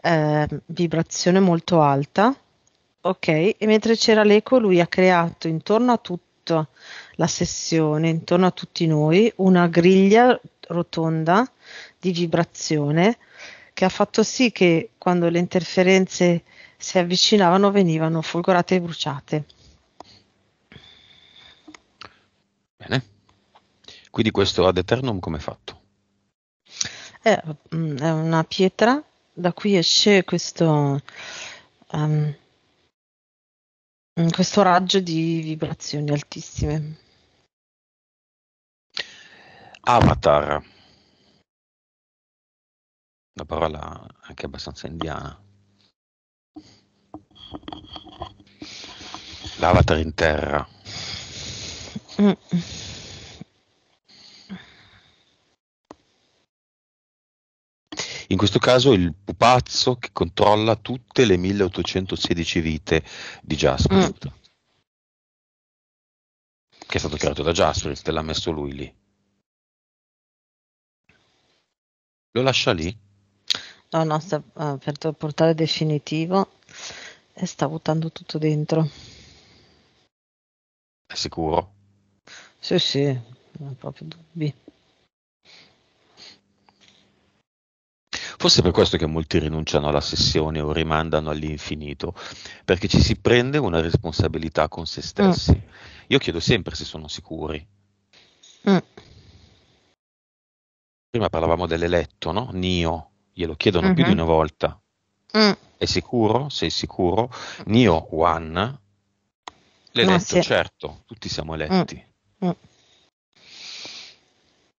eh, vibrazione molto alta. Ok, e mentre c'era l'eco lui ha creato intorno a tutto tutta la sessione, intorno a tutti noi, una griglia rotonda di vibrazione che ha fatto sì che quando le interferenze si avvicinavano venivano folgorate e bruciate. Bene. Quindi questo ad eternum come è fatto? È, eh, mm, è una pietra da cui esce questo... Um, Mm, questo raggio di vibrazioni altissime. Avatar. Una parola anche abbastanza indiana. L'avatar in terra. Mm. In questo caso il pupazzo che controlla tutte le 1816 vite di Jasper. Mm. Che è stato creato da Jasper, te l'ha messo lui lì. Lo lascia lì? No, no, sta aperto ah, il portale definitivo e sta buttando tutto dentro. È sicuro? Sì, sì, non ho proprio dubbi. Forse per questo che molti rinunciano alla sessione o rimandano all'infinito, perché ci si prende una responsabilità con se mm. stessi. Mm. Io chiedo sempre se sono sicuri. Mm. Prima parlavamo dell'eletto, no? Nio, glielo chiedono mm-hmm. più di mhm. una volta. Mm. È sicuro? Sei sicuro? Nio, one. L'eletto, sì. certo, tutti siamo mm. eletti. Mm.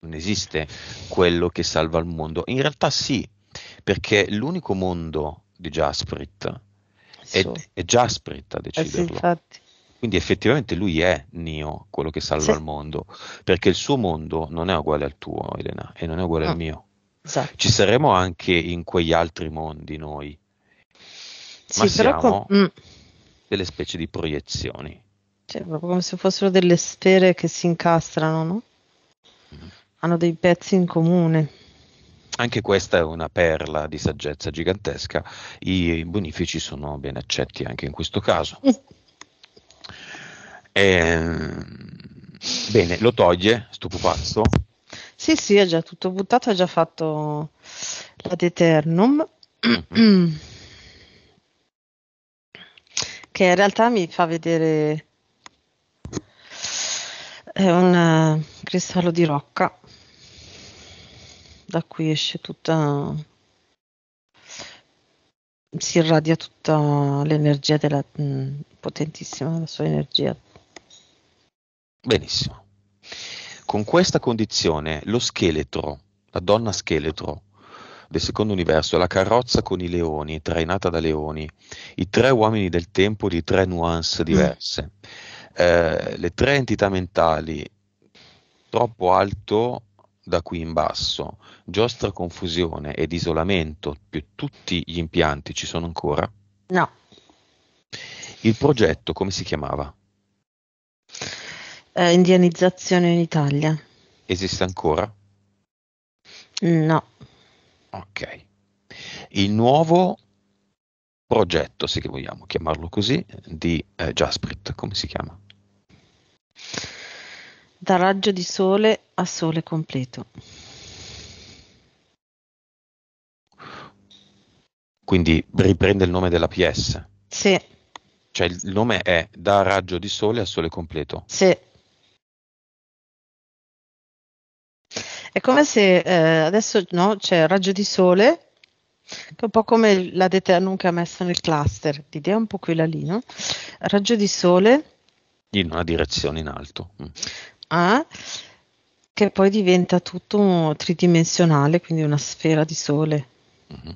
Non esiste quello che salva il mondo. In realtà sì, perché l'unico mondo di Jasprit è, è Jasprit a eh deciderlo. sì, Quindi effettivamente lui è Neo, quello che salva sì. il mondo, perché il suo mondo non è uguale al tuo, Elena, e non è uguale ah. al mio. Esatto. Ci saremo anche in quegli altri mondi noi, ma sì, siamo com- mm. delle specie di proiezioni. Cioè, proprio come se fossero delle sfere che si incastrano, no? Mm. Hanno dei pezzi in comune. Anche questa è una perla di saggezza gigantesca, i bonifici sono ben accetti anche in questo caso. Mm. E, ehm, bene, lo toglie, sto pupazzo. Sì, sì, è già tutto buttato, ha già fatto la Deternum. Mm-hmm. che in realtà mi fa vedere è eh, un cristallo di rocca da cui esce tutta, si irradia tutta l'energia della, mm, potentissima, la sua energia. Benissimo. Con questa condizione lo scheletro, la donna scheletro, del secondo universo, la carrozza con i leoni, trainata da leoni, i tre uomini del tempo di tre nuance mm. diverse, eh, le tre entità mentali, troppo alto da qui in basso, giostra confusione ed isolamento più tutti gli impianti ci sono ancora? No. Il progetto come si chiamava? Eh, indianizzazione in Italia. Esiste ancora? No. Ok. Il nuovo progetto, se vogliamo chiamarlo così, di eh, Jasprit, come si chiama? Da raggio di sole a sole completo. quindi riprende il nome della PS. Sì. Cioè il nome è Da raggio di sole a sole completo. Sì. È come se eh, adesso no, c'è raggio di sole, che è un po' come la Detanum che ha messo nel cluster, l'idea è un po' quella lì, no? Raggio di sole. In una direzione in alto. Mm. Ah, che poi diventa tutto tridimensionale, quindi una sfera di sole. Mm-hmm.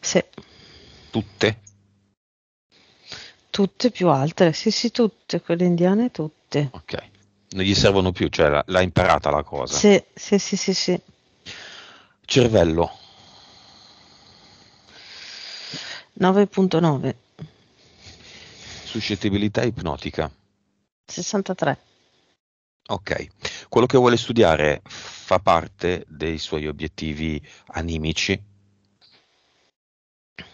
Sì. Tutte? Tutte più altre, sì sì tutte, quelle indiane tutte. Ok, non gli servono più, cioè l'ha, imparata la cosa. Sì, sì, sì, sì, sì. Cervello. 9.9. Suscettibilità ipnotica. 63. Ok, quello che vuole studiare fa parte dei suoi obiettivi animici?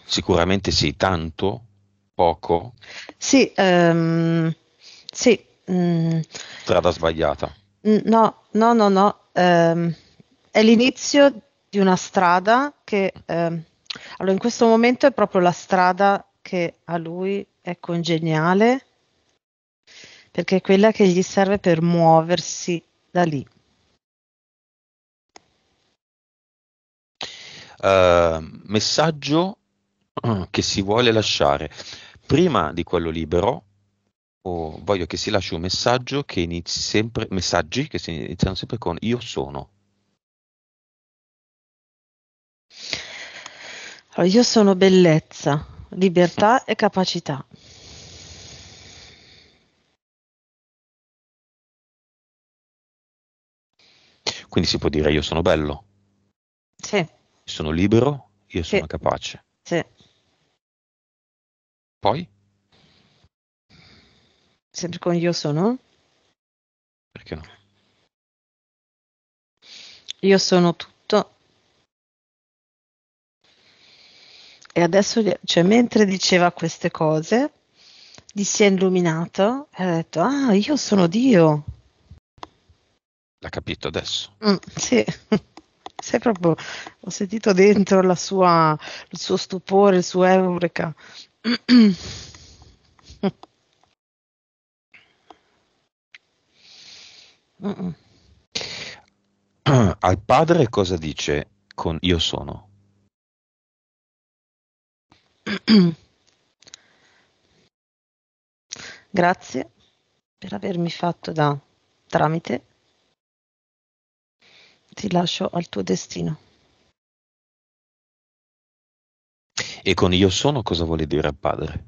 Sicuramente sì, tanto, poco. Sì, um, sì. Mm. Strada sbagliata. No, no, no, no. Um, è l'inizio di una strada che... Um, allora, in questo momento è proprio la strada che a lui è congeniale, perché è quella che gli serve per muoversi da lì. Uh, messaggio Mm, che si vuole lasciare prima di quello libero o voglio che si lasci un messaggio che inizi sempre messaggi che si iniziano sempre con io sono allora, io sono bellezza libertà e capacità quindi si può dire io sono bello sì. sono libero io sì. sono capace sì. Poi? Sempre con io sono? Perché no? Io sono tutto. E adesso, cioè, mentre diceva queste cose, gli si è illuminato e ha detto, ah, io sono Dio. L'ha capito adesso? Mm, sì, Sei proprio, ho sentito dentro la sua, il suo stupore, il suo eureka. Al padre cosa dice con io sono? Grazie per avermi fatto da tramite. Ti lascio al tuo destino. E con io sono cosa vuole dire al Padre?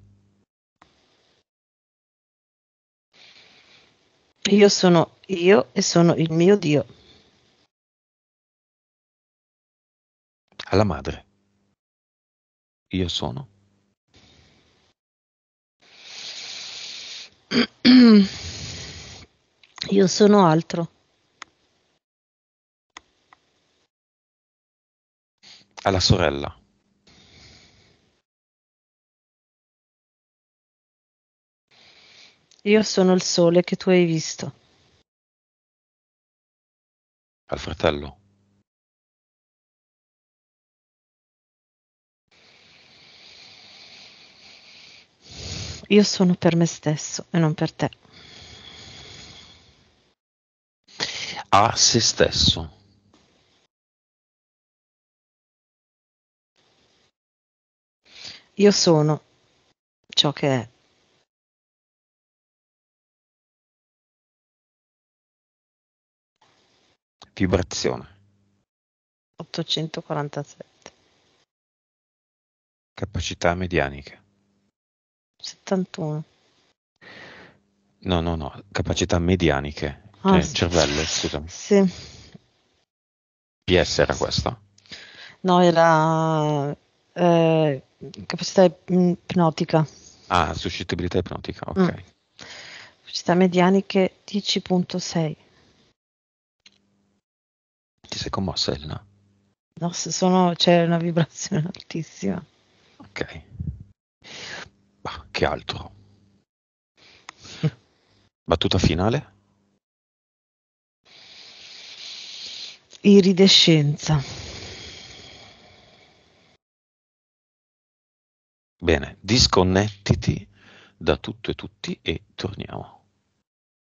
Io sono io e sono il mio Dio. Alla madre. Io sono. Io sono altro. Alla sorella. Io sono il sole che tu hai visto. Al fratello. Io sono per me stesso e non per te. A se stesso. Io sono ciò che è. Vibrazione. 847. Capacità medianiche. 71. No, no, no, capacità medianiche. Ah, eh, sì. cervello, scusami. Sì. PS era questo? No, era eh, capacità ipnotica. Ah, suscettibilità ipnotica, ok. Mm. Capacità medianiche 10.6. Ti sei commossa, Elena? No, sono, c'è una vibrazione altissima. Ok. Bah, che altro? Battuta finale? Iridescenza. Bene, disconnettiti da tutto e tutti e torniamo.